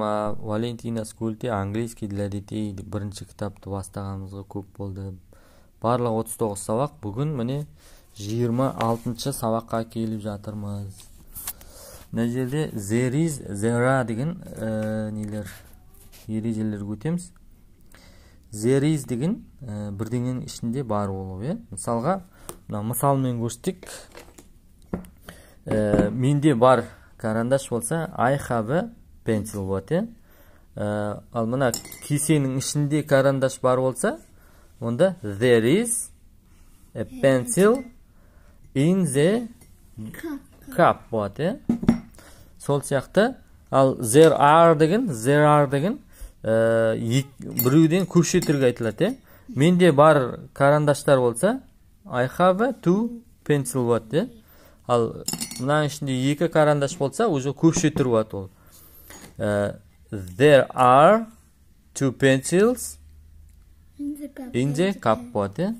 валентина скульте английский для детей бірінші кітапты бастағанымызға көп болды барлығы 39 сабақ бүгін міне 26 алтыншы сабаққа келіп жатырмыз мына жерде there is there are деген э, нелер ережелерге өтеміз there is деген ә, бірдеңенің ішінде бар болу иә мысалға мына мысалмен көрсетейік э, менде бар карандаш болса I have пенсил болады иә э. э, ал мына кесенің ішінде карандаш бар болса онда there is a pencil in the cup болады иә э. сол сияқты ал there are деген there are деген ә, біреуден көше түрге айтылады иә менде бар карандаштар болса i have a two pencil болады иә ал мынаның ішінде екі карандаш болса уже көпше түр болады ол Uh, there are two pencils in the cupboard. Eh?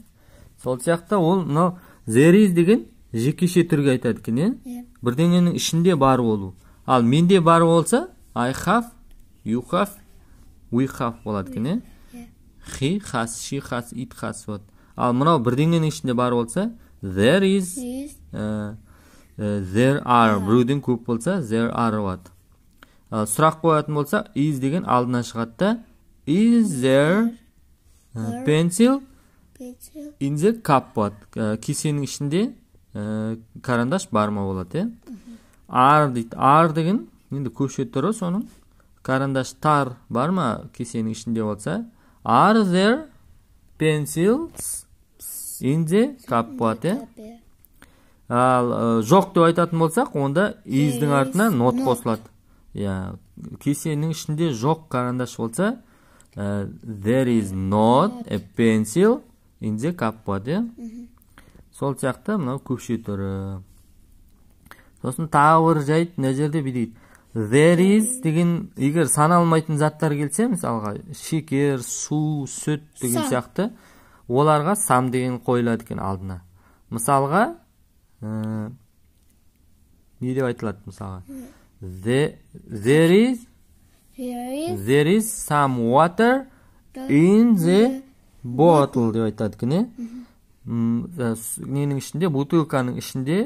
Сол сияқты ол мынау there is деген жекеше түрге айтады екен, иә Бірдеңенің ішінде бар болу. Ал менде бар болса, I have, you have, we have болады екен, иә He has, she has, it has болады. Ал мынау бірдеңенің ішінде бар болса, there is, there uh, uh, are, біреуден көп болса, there are болады. Э, сұрақ қоятын болса, is деген алдына шығады да is there pencil in the cup болады э, кесенің ішінде э, карандаш бар ма болады иә ар дейді ар деген енді көше түрі соның тар бар ма кесенің ішінде болса are there pencils in the cup болады иә, иә. ал жоқ деп айтатын болсақ онда is артына нот қосылады иә кесенің ішінде жоқ қарандаш болса э, there is not a pencil in the cupboard иә сол сияқты мынау көпше түрі сосын тағы бір жайт мына жерде дейді there is деген егер саналмайтын заттар келсе мысалға шекер су сүт деген сияқты оларға сам деген қойылады екен алдына мысалға ә, не деп айтылады мысалға There, is there is, some water in the bottle деп айтады екен иә ненің ішінде бутылканың ішінде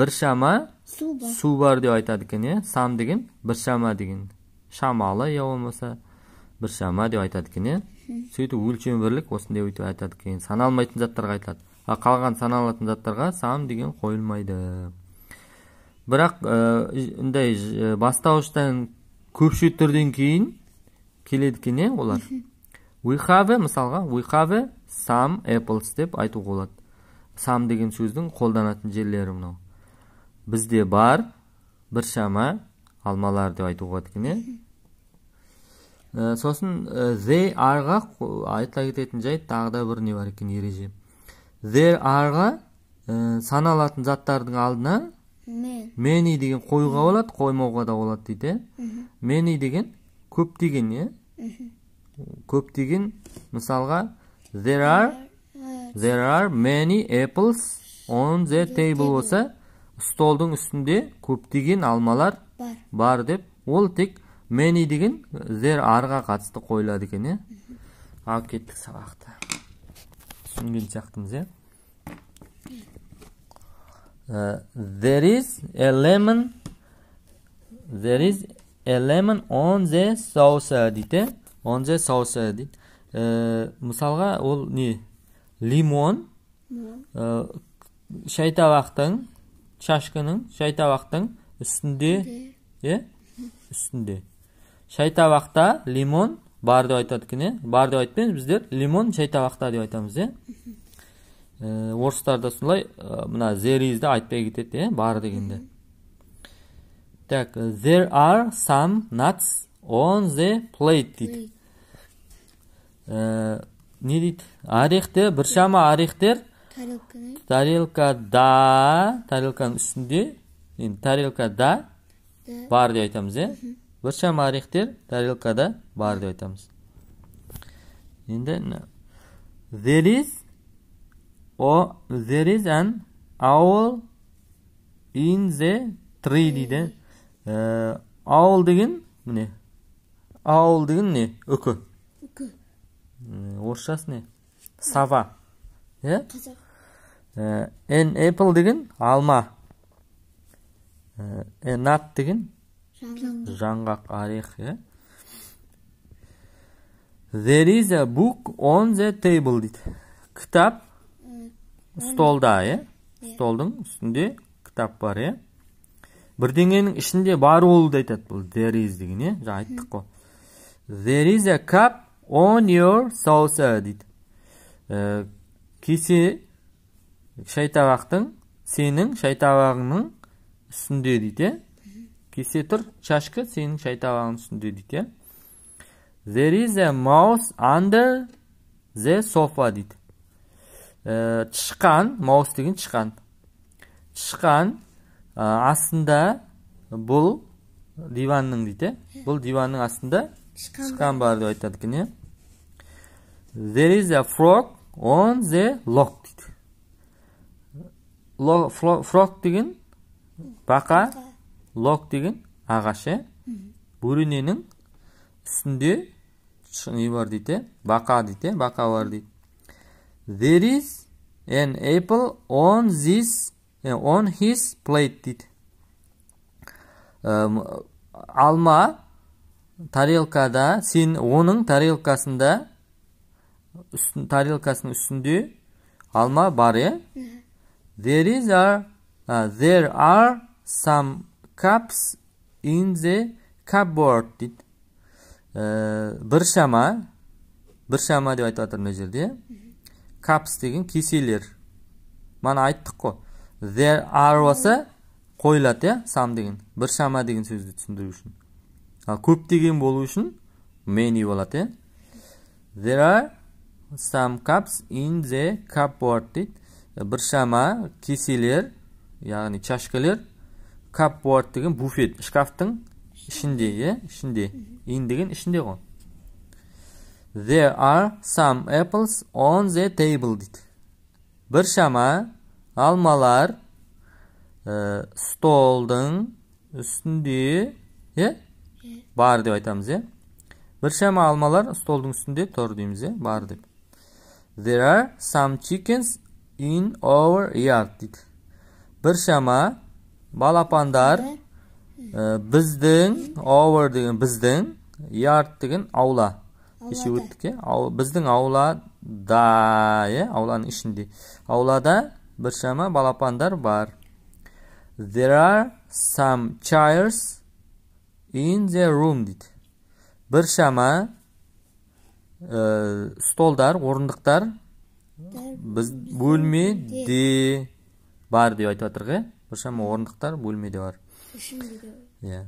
біршама су бар деп айтады екен иә сам деген біршама деген шамалы я болмаса біршама деп айтады екен иә сөйтіп өлшем бірлік осындай өйтіп айтады екен саналмайтын заттарға айтылады ал қалған саналатын заттарға сам деген қойылмайды Бірақ мындай э, э, бастауыштан түрден кейін кейін келеді э олар. we have мысалға we have some apples деп айтуға болады сам деген сөздің қолданатын жерлері мынау «Бізде бар біршама алмалар деп айтуға болады екен ә, сосын they арға айта кететін жайт тағы да бір не бар екен ереже there ә, саналатын заттардың алдына Many мени деген қойға болады қоймауға да болады дейді иә мени деген көптеген көп көптеген мысалға there are there are many apples on the table болса столдың үстінде көптеген алмалар бар деп ол тек many деген there арға қатысты қойылады екен иә ал кеттік сабақты түсінген сияқтымыз иә Uh, there is a lemon there is a lemon on the sauce дейді eh? on the saucer дейді мысалға ол не лимон uh, шайтабақтың чашканың шайтабақтың үстінде иә үстінде шайтабақта лимон бар деп айтады екен иә бар деп айтпаймыз біздер лимон шайтабақта деп айтамыз иә орыстарда солай мына зеризді айтпай кетеді иә бар дегенде так there are some nuts on the plate дейді не дейді орехте біршама орехтер тарелкада тарелканың үстінде енді тарелкада бар деп айтамыз иә біршама орехтер тарелкада бар деп айтамыз енді there is О, there is an owl in the tree дейді owl деген міне owl деген не үкі үкі орысшасы не сова иә an apple деген алма ә, a nut деген жаңғақ орех иә there is a book on the table дейді кітап столда э? иә столдың үстінде кітап бар иә бірдеңенің ішінде бар ол деп айтады бұл there is деген иә жаңа айттық қой there is a cup on your saucer дейді ә, кесе шайтабақтың сенің шайтабағыңның үстінде дейді иә кесе тұр чашка сенің шайтабағыңның үстінде дейді иә there is a mouse under the sofa дейді Э, чыққан, маус деген чыққан. чыккан э, астында бұл диванның, дейді, э? бұл диванның асында астында барды бар деп айтады екен there is a frog on the lock дейді frog деген бақа лок деген ағаш иә бөрененің үстінде не бар дейді бақа дейді бақа бар дейді There is an apple on this eh, on his plate дейді um, алма тарелкада сен оның тарелкасында үстін, тарелкасының үстінде алма бар иә there is a, uh, there are some cups in the cupboard дейді э, біршама біршама деп айтып жатыр мына жерде Cups деген кеселер. мана айттық қой there are болса қойылады иә сам деген біршама деген сөзді түсіндіру үшін ал деген болу үшін many болады иә there are some cups in the cupboard дейді біршама кеселер яғни чашкалер cupboard деген буфет шкафтың ішінде иә ішінде in деген ішінде ғой There are some apples on the table дейді. Біршама алмалар столдың үстінде бар деп айтамыз, Бір Біршама алмалар столдың үстінде тұр дейміз, иә Бар деп. There are some chickens in our yard дейді. Біршама балапандар біздің our деген біздің yard деген аула кеше өттік иә біздің аулада иә ауланың ішінде аулада біршама балапандар бар there are some chairs in the room дейді біршама э, столдар орындықтар біз бөлмеде бар деп айтып жатырық иә біршама орындықтар бөлмеде бар иә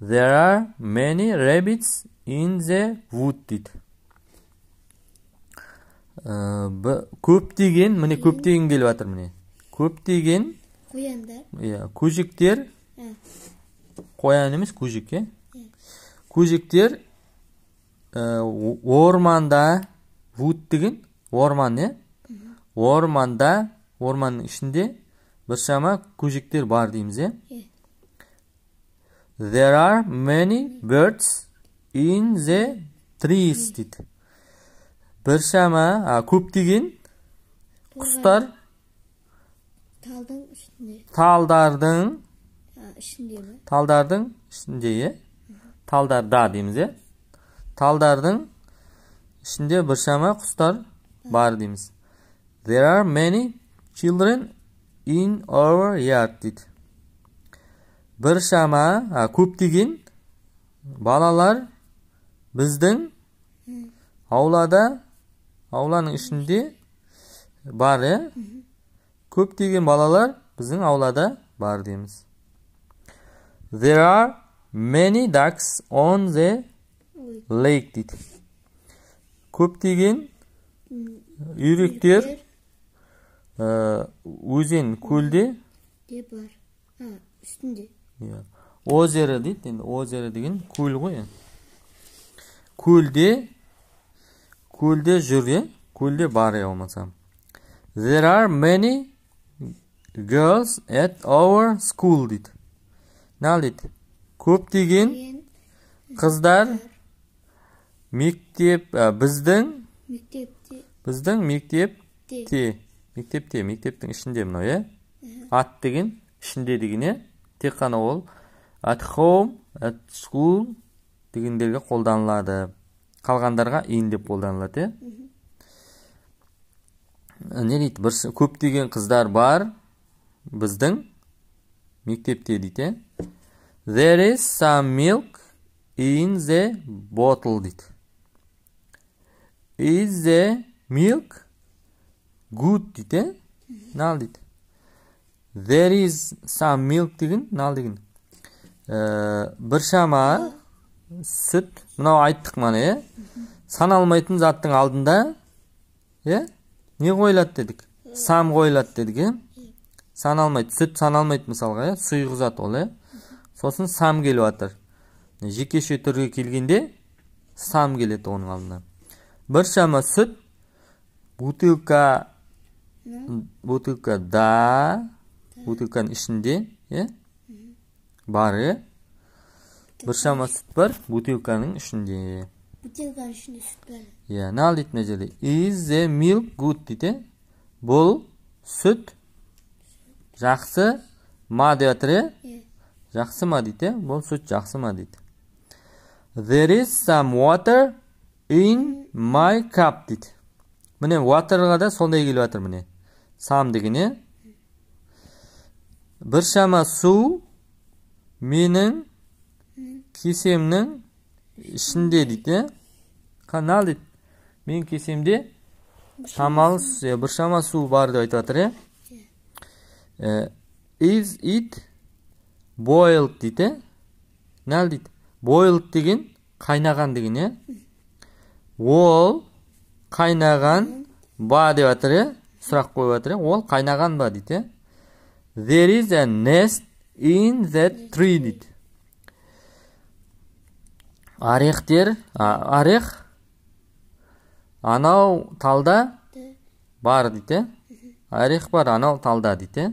There are many rabbits in the wood көптеген міне көптеген келіп жатыр міне көптеген қояндар иә көжектер қоян емес көжек иә көжектер орманда вуд деген орман иә орманда орманның ішінде біршама көжектер бар дейміз иә There are many birds in the trees дейді біршама а, көптеген құстар талдың ішінде талдардың ішінде талдардың ішінде иә талдарда дейміз иә талдардың ішінде біршама құстар бар дейміз there are many children in our yard дейді біршама көптеген балалар біздің аулада ауланың ішінде бар иә көптеген балалар біздің аулада бар дейміз there are many ducks on the lake дейді көптеген үйректер өзен көлде бар үстінде озеро дейді енді озеро деген көл ғой көлде көлде жүр иә көлде бар иә болмаса there are many girls at our school дейді мынаны дейді көптеген қыздар мектеп ә, біздің мектепте біздің мектепте мектепте мектептің ішінде мынау иә ат деген ішінде деген иә тек қана ол at home at school дегендерге қолданылады қалғандарға in деп қолданылады иә не дейді бір көптеген қыздар бар біздің мектепте дейді иә there is some milk in the bottle дейді is the milk good дейді иә дейді there is some milk деген мынау деген біршама сүт мынау айттық мана иә саналмайтын заттың алдында иә не қойылады дедік сам қойылады дедік иә саналмайды сүт саналмайды мысалға иә сұйық зат ол иә сосын сам келіп жатыр жекеше түрге келгенде сам келеді оның алдына шама сүт бутылка бутылка да бутылканың ішінде иә бар иә біршама сүт бар бутылканың ішінде бутылканың ішінде сүт иә нал дейді мына жерде is the milk good дейді бұл сүт жақсы ма деп жатыр иә? иә жақсы ма дейді иә? бұл сүт жақсы ма дейді there is some water in my cup дейді міне waterға да сондай келіп жатыр міне сам деген иә біршама су менің кесемнің ішінде дейді иә канал дейді менің кесемде шамалы иә, біршама су бар деп айтып жатыр иә, иә. is it boiled дейді иә? нәл дейді boiled деген қайнаған деген иә ол қайнаған ба деп жатыр иә сұрақ қойып жатыр иә ол қайнаған ба дейді иә There is a nest in that tree дейді орехтер орех анау талда бар дейді орех бар анау талда дейді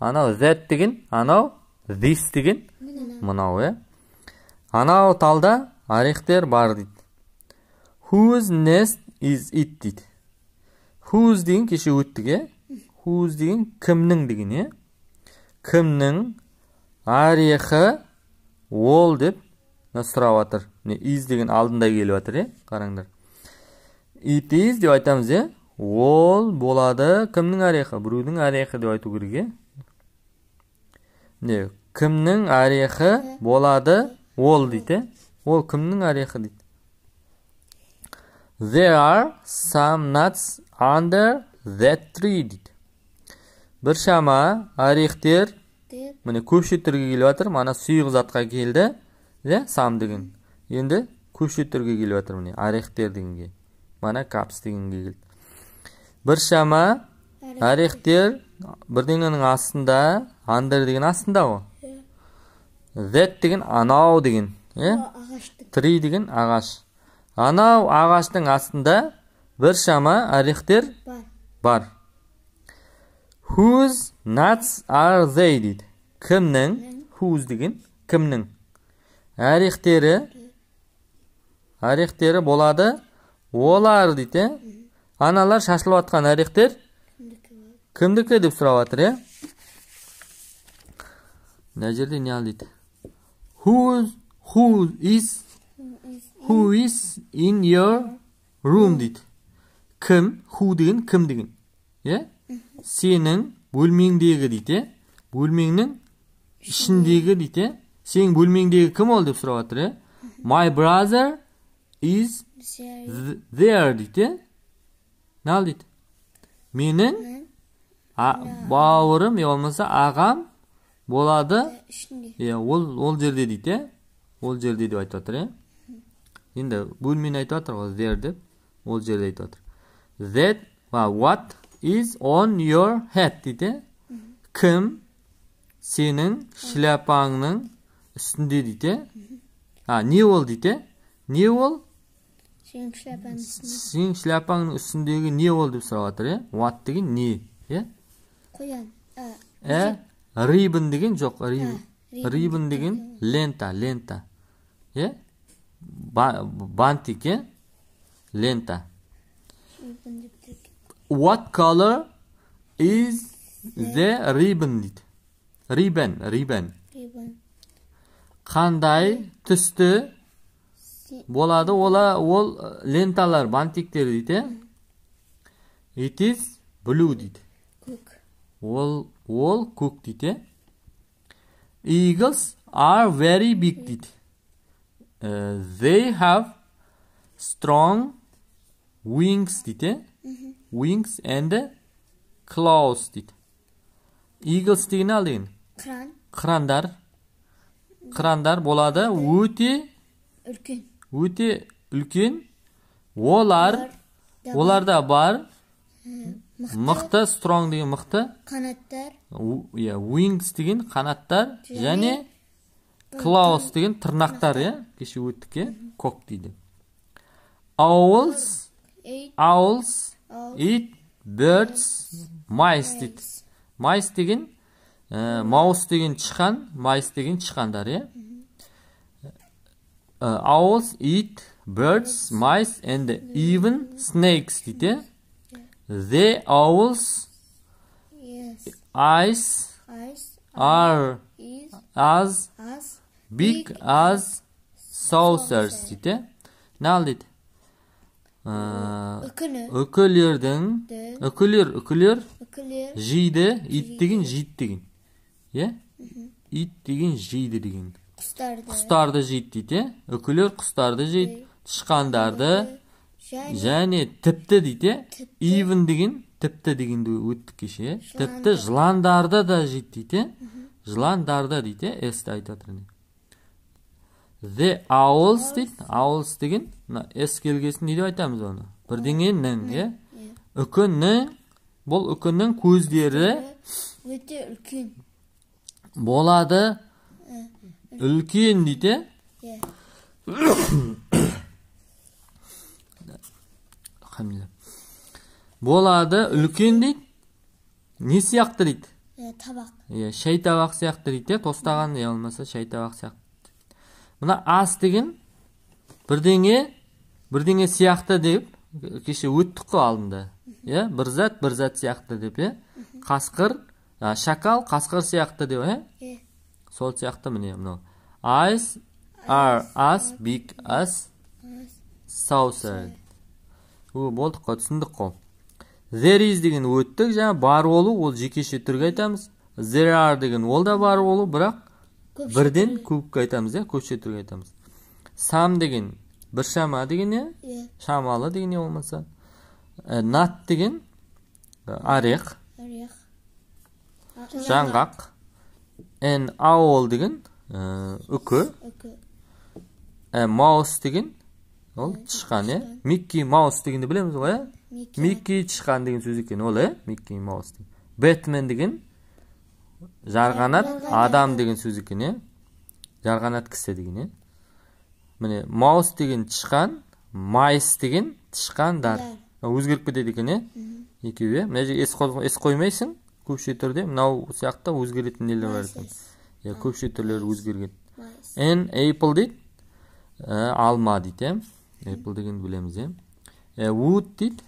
анау that деген анау this деген мынау иә анау талда орехтер бар дейді whose nest is it дейді whose деген кеше өттік иә whose деген кімнің деген иә кімнің арехы ол деп сұрап жатыр міне из деген алдында келіп жатыр иә қараңдар ит из деп айтамыз иә ол болады кімнің орехы біреудің орехы деп айту керек иә міне кімнің орехы болады ол дейді ол кімнің арехы дейді there are some nuts under that tree дейді біршама орехтер міне түрге келіп жатыр мана сұйық затқа келді иә сам деген енді түрге келіп жатыр міне орехтер дегенге мана капс дегенге келді біршама орехтер бірдеңенің астында андер деген астында ғой зет деген анау деген иә три деген ағаш анау ағаштың астында біршама орехтер бар Whose nuts are they дейді. Кімнің? Whose деген кімнің? Әріқтері әріқтері болады. Олар дейді. Аналар шашылып жатқан әріқтер? кімдікі деп сұрап жатыр, иә? мына жерде не ал дейді. Who's who is who is in your room дейді. Кім? Who деген кім деген. Иә? сенің бөлмеңдегі дейді иә бөлмеңнің ішіндегі дейді Сен сенің бөлмеңдегі кім ол деп сұрап жатыр иә my brother is there дейді иә нал дейді менің бауырым я болмаса ағам болады иә ол ол жерде дейді ол жерде деп айтып жатыр иә енді бөлмені айтып жатыр ғой there деп ол жерде айтып жатыр that what is on your head дейді кім сенің шляпаңның үстінде дейді а не ол дейді не ол сенің шляпаңның үстіндегі не ол деп сұрап жатыр иә what деген не иә қоян ә рибн деген жоқ рибн деген лента лента иә бантик иә лента What color is the ribbon? Ribbon, ribbon. Ribbon. Qanday tusdi bo'ladi? Ola ol lentalar, bantiklar deydi. It is blue deydi. Cook. Ol ol cook deydi. Eagles are very big deydi. Uh, they have strong wings deydi. wings and claws дейді eagles деген ал деген қыран қырандар қырандар болады өте үлкен өте үлкен олар оларда бар мықты strong деген мықты қанаттар иә wings деген қанаттар және клаус деген тырнақтар иә кеше өттік иә кок дейді owls owls eat birds mice дейді mice деген ә, маус деген тышқан mice деген тышқандар иә owls eat birds mice and even snakes дейді e. they owls eyes are as big as saucers дейді мынаны дейді Өкілердің, үкілердің үкілер үкілер жейді ит деген жейді деген иә ит деген жейді деген құстарды құстарды жейді дейді иә үкілер құстарды жейді тышқандарды және тіпті дейді иә ивен деген тіпті дегенді өттік кеше тіпті жыландарды да жейді дейді иә жыландарды дейді иә с айтып жатыр the owls дейді owls деген мына с келгесін не деп айтамыз оны бірдеңенің иә үкінің бұл үкінің көздері өте үлкен болады үлкен дейді иә болады үлкен дейді не сияқты дейді табақ иә шай табақ сияқты дейді иә тостаған я болмаса шай табақ сияқты мына ас деген бірдеңе бірдеңе сияқты деп кеше өттік қой алдында иә бір зат бір зат сияқты деп иә қасқыр шакал қасқыр сияқты деп иә сол сияқты міне мынау айс are as big as сауса болдық қой түсіндік қой there is деген өттік жаңа бар болу ол жекеше түрге айтамыз there are деген ол да бар болу бірақ бірден кубке айтамыз иә көше айтамыз сам деген біршама деген иә иә шамалы деген не болмаса ә, нат деген арех жаңғақ эн аол деген үкі маус деген ол тышқан иә микки маус дегенді білеміз ғой иә микки тышқан деген сөз екен ол иә микки маус бэтмен деген жарғанат адам деген сөз екен иә жарғанат кісі деген иә міне маус деген тышқан майыс деген тышқандар өзгеріп кетеді екен иә екеуі иә мына жерге ес қоймайсың көпше түрде мынау сияқты өзгеретін нелер бар екен иә көпше түрлері өзгерген н apple дейді ә, алма дейді иә apple деген білеміз иә wood дейді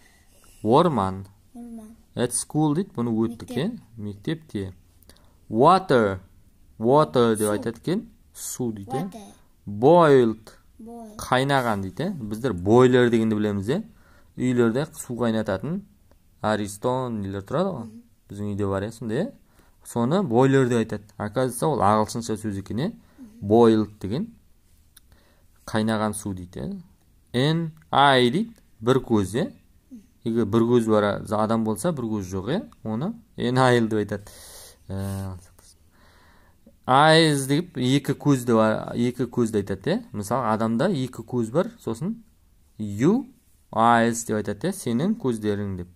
орман at school дейді бұны өттік иә мектепте water water деп айтады екен су дейді boiled қайнаған дейді біздер бойлер дегенді білеміз иә үйлерде су қайнататын аристон нелер тұрады ғой біздің үйде бар иә сондай соны бойлер деп айтады оказывается ол ағылшынша сөз екен иә boiled деген қайнаған су дейді н ай дейді бір көз иә егер бір көз бар адам болса бір көз жоқ иә оны н деп айтады айз деп екі көз деп екі көзді айтады иә мысалы адамда екі көз бар сосын ю айз деп айтады иә сенің көздерің деп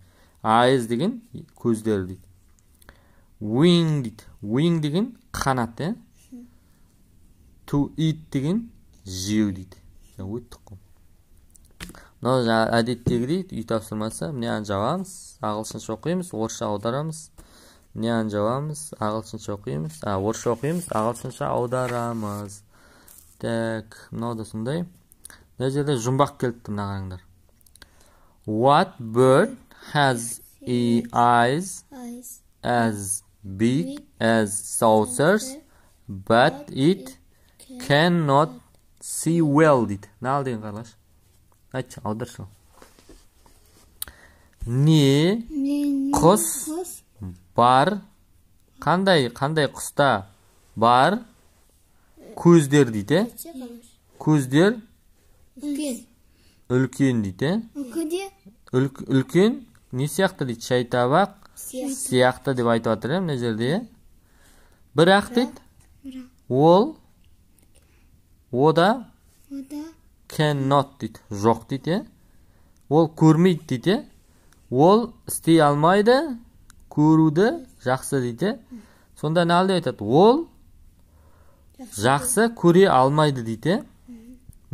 айз деген көздер дейді wing дейді уинг деген қанат иә to eat деген жеу дейді өттік қой мынау әдеттегідей үй тапсырмасы мынаны жабамыз ағылшынша оқимыз орысша аударамыз не жауамыз? ағылшынша оқимыз а орысша оқимыз ағылшынша аударамыз так мынау да сондай мына жерде жұмбақ келіпті мына қараңдар what bird has e eyes as big as saucers but it cannot see well дейді ал деген айтшы аударшы не құс бар қандай қандай құста бар көздер дейді көздер үлкен үлкен дейді үлкен не сияқты дейді шайтабақ сияқты деп айтып жатыр иә мына жерде бірақ дейді ол ода Кеннот дейді жоқ дейді ол көрмейді дейді ол істей алмайды көруді жақсы дейді сонда алды айтады ол жақсы көре алмайды дейді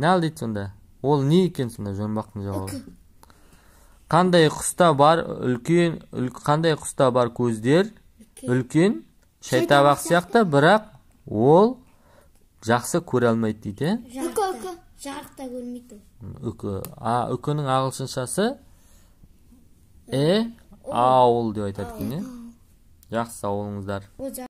нағыл дейді сонда ол не екен сонда жұмбақтың жауабы қандай құста бар үлкен қандай құста бар көздер үлкен шайтабақ сияқты бірақ ол жақсы көре алмайды дейді үкі үкі жарықта көрмейді үкі а үкінің ағылшыншасы э ауыл деп айтады екен иә жақсы сау болыңыздар